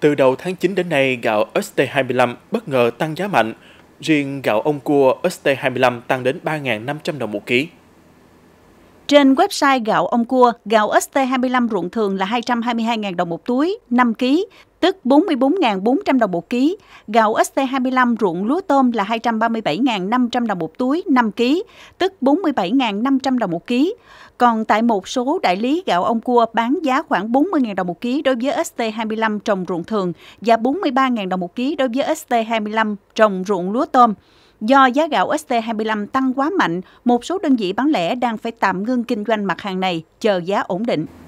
Từ đầu tháng 9 đến nay, gạo ST25 bất ngờ tăng giá mạnh. Riêng gạo ông cua ST25 tăng đến 3.500 đồng một ký. Trên website gạo ông cua, gạo ST25 ruộng thường là 222.000 đồng một túi, 5 kg, tức 44.400 đồng một ký, gạo ST25 ruộng lúa tôm là 237.500 đồng một túi 5 ký, tức 47.500 đồng một ký. Còn tại một số đại lý gạo ông cua bán giá khoảng 40.000 đồng một ký đối với ST25 trồng ruộng thường và 43.000 đồng một ký đối với ST25 trồng ruộng lúa tôm. Do giá gạo ST25 tăng quá mạnh, một số đơn vị bán lẻ đang phải tạm ngưng kinh doanh mặt hàng này, chờ giá ổn định.